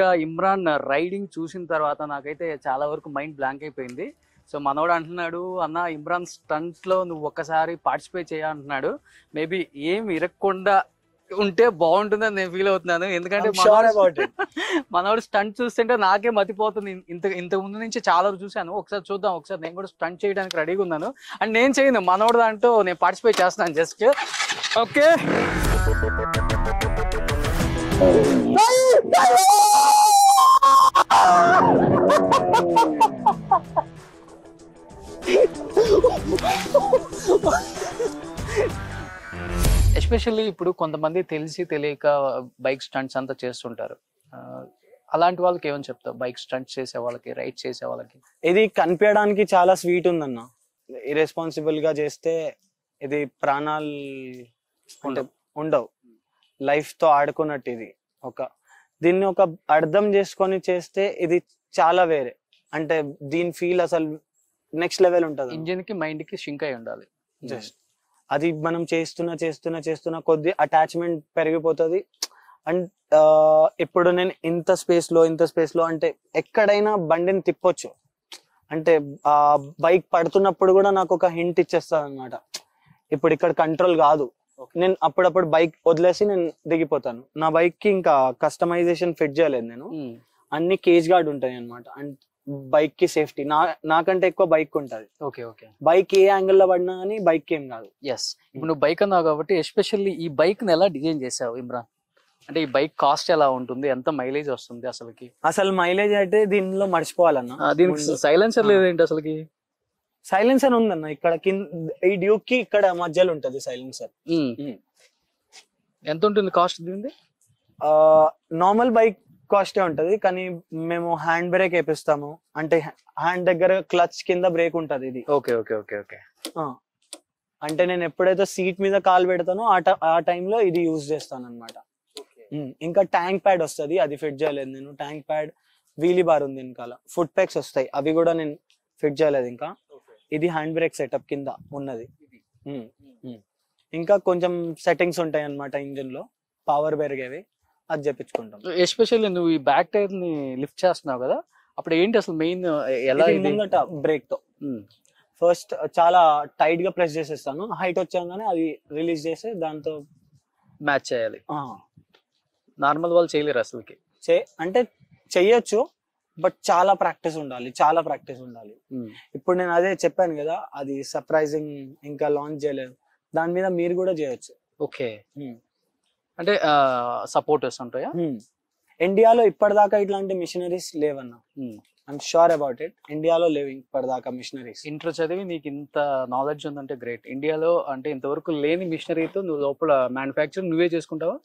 గా ఇమ్రాన్ రైడింగ్ చూసిన తర్వాత నాకైతే చాలా వరకు మైండ్ బ్లాంక్ అయిపోయింది సో మనోడు అంటున్నాడు అన్న ఇమ్రాన్ లో నువ్వు ఒక్కసారి పార్టిసిపేట్ చేయాలంటున్నాడు మేబీ ఏం ఇరగకుండా ఉంటే బాగుంటుందని నేను ఫీల్ అవుతున్నాను ఎందుకంటే మనవాడు స్టంట్ చూస్తుంటే నాకే మతిపోతుంది ఇంత ఇంత ముందు నుంచి చాలా చూశాను ఒకసారి చూద్దాం ఒకసారి నేను కూడా స్టంట్ చేయడానికి రెడీగా ఉన్నాను అండ్ నేను చేయను మనవాడు దాంట్లో నేను పార్టిసిపేట్ చేస్తున్నాను జస్ట్ ఓకే ఎస్పెషల్లీ ఇప్పుడు కొంతమంది తెలిసి తెలియక బైక్ స్టంట్స్ అంతా చేస్తుంటారు అలాంటి వాళ్ళకి ఏమని చెప్తావు బైక్ స్టంట్స్ చేసే వాళ్ళకి రైడ్ చేసే వాళ్ళకి ఇది కనిపించడానికి చాలా స్వీట్ ఉందన్న ఇరెస్పాన్సిబుల్ గా చేస్తే ఇది ప్రాణాలు ఉండవు లైఫ్ తో ఆడుకున్నట్టు ఇది ఒక దీన్ని ఒక అర్థం చేసుకొని చేస్తే ఇది చాలా వేరే అంటే దీని ఫీల్ అసలు నెక్స్ట్ లెవెల్ ఉంటుంది ఇంజిన్ కి మైండ్ కి షింక్ అయి ఉండాలి జస్ట్ అది మనం చేస్తున్నా చేస్తున్నా చేస్తున్నా కొద్ది అటాచ్మెంట్ పెరిగిపోతుంది అండ్ ఇప్పుడు నేను ఇంత స్పేస్ లో ఇంత స్పేస్ లో అంటే ఎక్కడైనా బండిని తిప్పొచ్చు అంటే ఆ బైక్ పడుతున్నప్పుడు కూడా నాకు ఒక హింట్ ఇచ్చేస్తుంది అనమాట ఇప్పుడు ఇక్కడ కంట్రోల్ కాదు నేను అప్పుడప్పుడు బైక్ వదిలేసి నేను దిగిపోతాను నా బైక్ కి ఇంకా కస్టమైజేషన్ ఫిట్ చేయలేదు నేను hmm. అన్ని కేజ్ గార్డ్ ఉంటాయి అనమాట అండ్ బైక్ కి సేఫ్టీ నా నాకంటే ఎక్కువ బైక్ ఉంటది ఓకే ఓకే బైక్ ఏ యాంగిల్ లో పడినా కానీ బైక్ ఏం కాదు ఎస్ ఇప్పుడు నువ్వు బైక్ అన్నావు కాబట్టి ఎస్పెషల్లీ ఈ బైక్ ని ఎలా డిజైన్ చేసావు ఇమ్రాన్ అంటే ఈ బైక్ కాస్ట్ ఎలా ఉంటుంది ఎంత మైలేజ్ వస్తుంది అసలుకి అసలు మైలేజ్ అయితే దీనిలో మర్చిపోవాలన్న దీనికి సైలెన్సర్ లేదేంటి అసలుకి సైలెన్సర్ ఉందన్న ఇక్కడ ఈ డ్యూక్ కి ఇక్కడ మధ్యలో ఉంటది సైలెన్సర్ ఎంత ఉంటుంది కాస్ట్ దీనిది నార్మల్ బైక్ కాస్టే ఉంటది కానీ మేము హ్యాండ్ బ్రేక్ వేపిస్తాము అంటే హ్యాండ్ దగ్గర క్లచ్ కింద బ్రేక్ ఉంటది ఇది ఓకే ఓకే ఓకే ఓకే అంటే నేను ఎప్పుడైతే సీట్ మీద కాల్ పెడతానో ఆ ఆ టైంలో ఇది యూజ్ చేస్తాను అనమాట ఇంకా ట్యాంక్ ప్యాడ్ వస్తుంది అది ఫిట్ చేయలేదు నేను ట్యాంక్ ప్యాడ్ వీలీ బార్ ఉంది వెనకాల ఫుట్ ప్యాక్స్ వస్తాయి అవి కూడా నేను ఫిట్ చేయలేదు ఇంకా ఇది హ్యాండ్ బ్రేక్ సెటప్ కింద ఉన్నది ఇంకా కొంచెం సెట్టింగ్స్ ఉంటాయి అనమాట ఇంజిన్ లో పవర్ పెరిగేవి అది చెప్పించుకుంటాం ఎస్పెషల్లీ నువ్వు ఈ బ్యాక్ టైర్ ని లిఫ్ట్ చేస్తున్నావు కదా అప్పుడు ఏంటి అసలు మెయిన్ ఎలా ఉందంట బ్రేక్ తో ఫస్ట్ చాలా టైట్ గా ప్రెస్ చేసేస్తాను హైట్ వచ్చాగానే అది రిలీజ్ చేసి దాంతో మ్యాచ్ చేయాలి నార్మల్ వాళ్ళు చేయలేరు అసలుకి చే అంటే చెయ్యొచ్చు బట్ చాలా ప్రాక్టీస్ ఉండాలి చాలా ప్రాక్టీస్ ఉండాలి ఇప్పుడు నేను అదే చెప్పాను కదా అది సర్ప్రైజింగ్ ఇంకా లాంచ్ చేయలేదు దాని మీద మీరు కూడా చేయొచ్చు ఓకే అంటే సపోర్టర్స్ ఉంటాయా ఇండియాలో ఇప్పటిదాకా ఇట్లాంటి మిషనరీస్ లేవన్నా ఐమ్ షూర్ అబౌట్ ఇట్ ఇండియాలో లేవు ఇప్పటిదాకా మిషనరీస్ ఇంటర్ చదివి నీకు ఇంత నాలెడ్జ్ ఉందంటే గ్రేట్ ఇండియాలో అంటే ఇంతవరకు లేని మిషనరీతో నువ్వు లోపల మ్యానుఫ్యాక్చర్ నువ్వే చేసుకుంటావా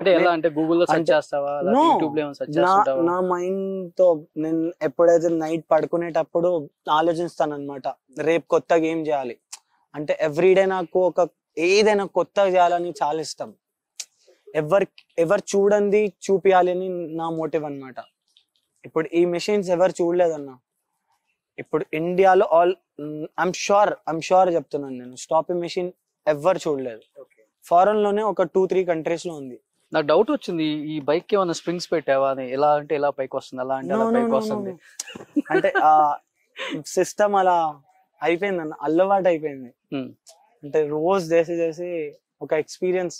అంటే ఎలా అంటే గూగుల్లో సెర్చ్ చేస్తావా యూట్యూబ్ లో సర్చ్ చేస్తావా నా మైండ్ తో నేను ఎప్పుడైతే నైట్ పడుకునేటప్పుడు ఆలోచిస్తాను అనమాట రేపు కొత్తగా ఏం చేయాలి అంటే ఎవ్రీడే నాకు ఒక ఏదైనా కొత్తగా చేయాలని చాలా ఇష్టం ఎవరు ఎవరు చూడండి చూపించాలి అని నా మోటివ్ అనమాట ఇప్పుడు ఈ మెషిన్స్ ఎవరు చూడలేదన్న ఇప్పుడు ఇండియాలో all I'm sure I'm sure చెప్తున్నాను నేను స్టాపింగ్ మెషిన్ ఎవరు చూడలేదు ఫారెన్ లోనే ఒక టూ త్రీ కంట్రీస్ లో ఉంది నాకు డౌట్ వచ్చింది ఈ బైక్ ఏమైనా స్ప్రింగ్స్ పెట్టావా అని ఎలా అంటే ఎలా పైకి వస్తుంది అలా అంటే అలా పైకి వస్తుంది అంటే ఆ సిస్టమ్ అలా అయిపోయింది అన్న అల్లవాటు అయిపోయింది hmm. అంటే రోజు చేసి చేసి ఒక ఎక్స్పీరియన్స్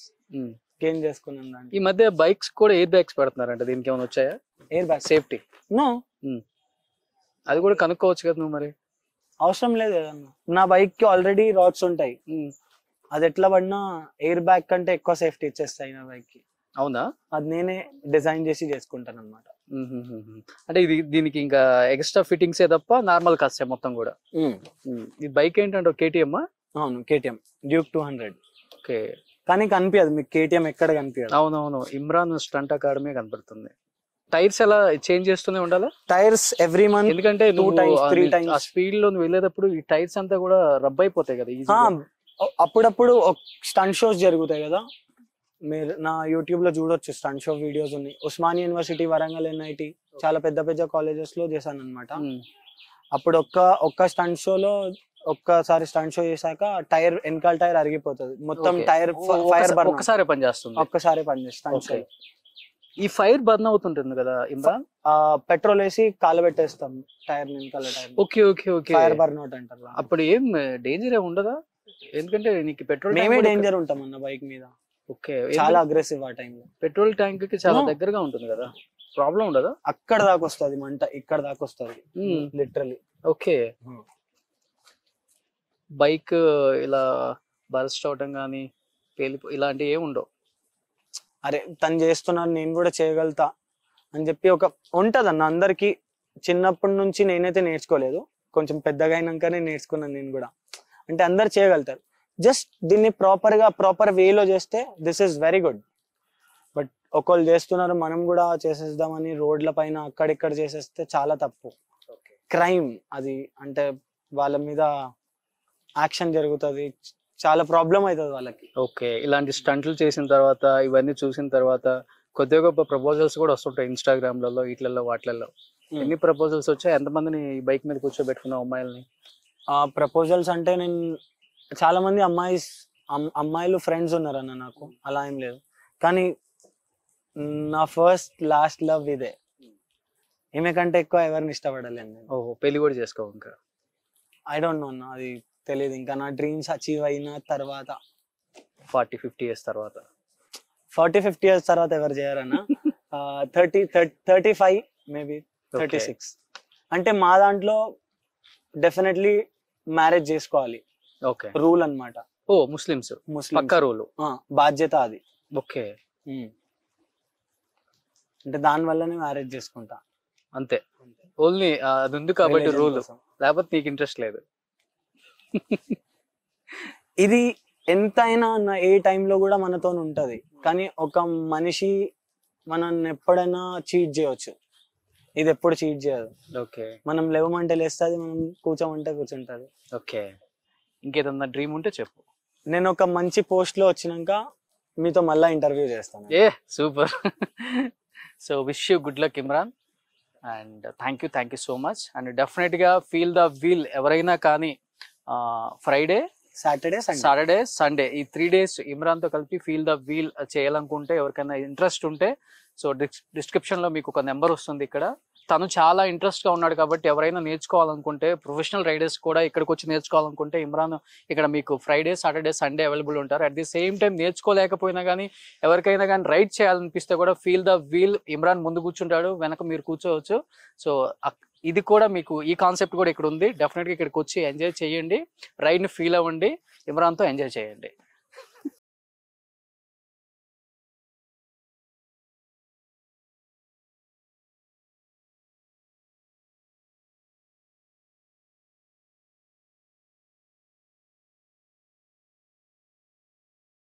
గేమ్ చేసుకున్నాం దాన్ని ఈ మధ్య బైక్స్ కూడా ఎయిర్ బ్యాగ్స్ పెడుతున్నారంట దీనికి ఏమైనా వచ్చాయా ఎయిర్ బ్యాగ్ సేఫ్టీ నో అది కూడా కనుక్కోవచ్చు కదా నువ్వు మరి అవసరం లేదు కదన్నా నా బైక్ కి ఆల్రెడీ రాడ్స్ ఉంటాయి అది ఎట్లా పడినా ఎయిర్ బ్యాగ్ కంటే ఎక్కువ సేఫ్టీ ఇచ్చేస్తాయి నా బైక్ కి అవునా అది నేనే డిజైన్ చేసి చేసుకుంటాను అనమాట అంటే ఇది దీనికి ఇంకా ఎక్స్ట్రా ఫిట్టింగ్స్ ఏ తప్ప నార్మల్ కాస్తాయి మొత్తం కూడా ఇది బైక్ ఏంటంటే కేటీఎం అవును KTM Duke two hundred okay కానీ కనిపించదు మీకు కేటీఎం ఎక్కడ కనిపించదు అవునవును ఇమ్రాన్ స్టంట్ అకాడమీ కనపడుతుంది టైర్స్ ఎలా చేంజ్ చేస్తూనే ఉండాలి టైర్స్ ఎవ్రీ మంత్ ఎందుకంటే టూ టైమ్స్ త్రీ ఆ స్పీడ్ లో వెళ్ళేటప్పుడు ఈ టైర్స్ అంతా కూడా రబ్ అయిపోతాయి కదా అప్పుడప్పుడు స్టంట్ షోస్ జరుగుతాయి కదా మీరు నా యూట్యూబ్ లో చూడొచ్చు స్టంట్ షో వీడియోస్ ఉన్నాయి ఉస్మాని యూనివర్సిటీ వరంగల్ ఎన్ఐటి చాలా పెద్ద పెద్ద కాలేజెస్ లో చేశాను అనమాట అప్పుడు ఒక్క ఒక్క స్టంట్ షోలో ఒక్కసారి స్టంట్ షో చేశాక టైర్ వెనకాల టైర్ అరిగిపోతుంది మొత్తం టైర్ ఫైర్ బర్న్ ఒక్కసారి పని చేస్తుంది ఒక్కసారి పని స్టంట్ ఈ ఫైర్ బర్న్ అవుతుంటుంది కదా ఆ పెట్రోల్ వేసి కాలు పెట్టేస్తాం టైర్ వెనకాల tyre okay okay okay fire burn out అంటారు అప్పుడు ఏం డేంజర్ ఏమి ఉండదా ఎందుకంటే నీకు పెట్రోల్ మేమే డేంజర్ ఉంటాం అన్న బైక్ మీద ఓకే చాలా అగ్రెసివ్ ఆ టైంలో లో పెట్రోల్ ట్యాంక్ కి చాలా దగ్గరగా ఉంటుంది కదా ప్రాబ్లం ఉండదా అక్కడ దాకా వస్తుంది మంట ఇక్కడ దాకా వస్తుంది లిటరలీ ఓకే బైక్ ఇలా బరస్ట్ అవటం కానీ పేలిపో ఇలాంటివి ఏమి ఉండవు అరే తను చేస్తున్నాను నేను కూడా చేయగలుగుతా అని చెప్పి ఒక ఉంటుంది అన్న అందరికీ చిన్నప్పటి నుంచి నేనైతే నేర్చుకోలేదు కొంచెం పెద్దగా అయినాకనే నేర్చుకున్నాను నేను కూడా అంటే అందరు చేయగలుగుతారు జస్ట్ దీన్ని ప్రాపర్గా ప్రాపర్ వేలో చేస్తే this is very good but ఒకళ్ళు చేస్తున్నారు మనం కూడా చేసేద్దామని రోడ్ల పైన అక్కడిక్కడ చేసేస్తే చాలా తప్పు క్రైమ్ అది అంటే వాళ్ళ మీద యాక్షన్ జరుగుతుంది చాలా ప్రాబ్లం అవుతుంది వాళ్ళకి ఓకే ఇలాంటి స్టంట్లు చేసిన తర్వాత ఇవన్నీ చూసిన తర్వాత కొద్ది గొప్ప ప్రపోజల్స్ కూడా వస్తుంటాయి ఇన్స్టాగ్రామ్లలో వీటిలలో వాటిలలో ఎన్ని ప్రపోజల్స్ వచ్చాయి ఎంతమందిని బైక్ మీద కూర్చోబెట్టుకున్నావు అమ్మాయిలని ఆ ప్రపోజల్స్ అంటే నేను చాలా మంది అమ్మాయి అమ్మాయిలు ఫ్రెండ్స్ ఉన్నారన్న నాకు అలా ఏం లేదు కానీ నా ఫస్ట్ లాస్ట్ లవ్ ఇదే ఈమె కంటే ఎక్కువ ఎవరిని ఇష్టపడలేదు ఓహో పెళ్లి కూడా చేసుకో ఇంకా ఐ డోంట్ నో అది తెలియదు ఇంకా నా డ్రీమ్స్ అచీవ్ అయిన తర్వాత ఫార్టీ ఫిఫ్టీ ఇయర్స్ తర్వాత ఫార్టీ ఫిఫ్టీ ఇయర్స్ తర్వాత ఎవరు చేయరన్నా thirty thirty five maybe thirty six అంటే మా దాంట్లో డెఫినెట్లీ మ్యారేజ్ చేసుకోవాలి ఓకే రూల్ అన్నమాట ఓ ముస్లిమ్స్ ముస్లిం పక్కా రూల్ బాధ్యత అది ఓకే అంటే దాని వల్లనే మ్యారేజ్ చేసుకుంటా అంతే ఓన్లీ అది ఉంది కాబట్టి రూల్ లేకపోతే నీకు ఇంట్రెస్ట్ లేదు ఇది ఎంతైనా అన్న ఏ టైంలో కూడా మనతో ఉంటుంది కానీ ఒక మనిషి మనల్ని ఎప్పుడైనా చీట్ చేయవచ్చు ఇది ఎప్పుడు చీట్ చేయదు ఓకే మనం లేవమంటే లేస్తుంది మనం కూర్చోమంటే కూర్చుంటుంది ఓకే ఇంకేదన్నా డ్రీమ్ ఉంటే చెప్పు నేను ఒక మంచి పోస్ట్ లో వచ్చినాక మీతో మళ్ళీ ఇంటర్వ్యూ చేస్తాను ఏ super so wish you good luck Imran and thank you thank you so much and definite గా ఫీల్ ద వీల్ ఎవరైనా కానీ ఫ్రైడే సాటర్డే సాటర్డే సండే ఈ త్రీ డేస్ ఇమ్రాన్ తో కలిపి ఫీల్ ద వీల్ చేయాలనుకుంటే ఎవరికైనా ఇంట్రెస్ట్ ఉంటే సో డిస్క్రిప్షన్ లో మీకు ఒక నెంబర్ వస్తుంది ఇక్కడ తను చాలా ఇంట్రెస్ట్ గా ఉన్నాడు కాబట్టి ఎవరైనా నేర్చుకోవాలనుకుంటే ప్రొఫెషనల్ రైడర్స్ కూడా ఇక్కడికి వచ్చి నేర్చుకోవాలనుకుంటే ఇమ్రాన్ ఇక్కడ మీకు ఫ్రైడే సాటర్డే సండే అవైలబుల్ ఉంటారు అట్ ది సేమ్ టైం నేర్చుకోలేకపోయినా కానీ ఎవరికైనా కానీ రైడ్ చేయాలనిపిస్తే కూడా ఫీల్ ద వీల్ ఇమ్రాన్ ముందు కూర్చుంటాడు వెనక మీరు కూర్చోవచ్చు సో ఇది కూడా మీకు ఈ కాన్సెప్ట్ కూడా ఇక్కడ ఉంది డెఫినెట్గా ఇక్కడికి వచ్చి ఎంజాయ్ చేయండి రైడ్ని ఫీల్ అవ్వండి ఇమ్రాన్తో ఎంజాయ్ చేయండి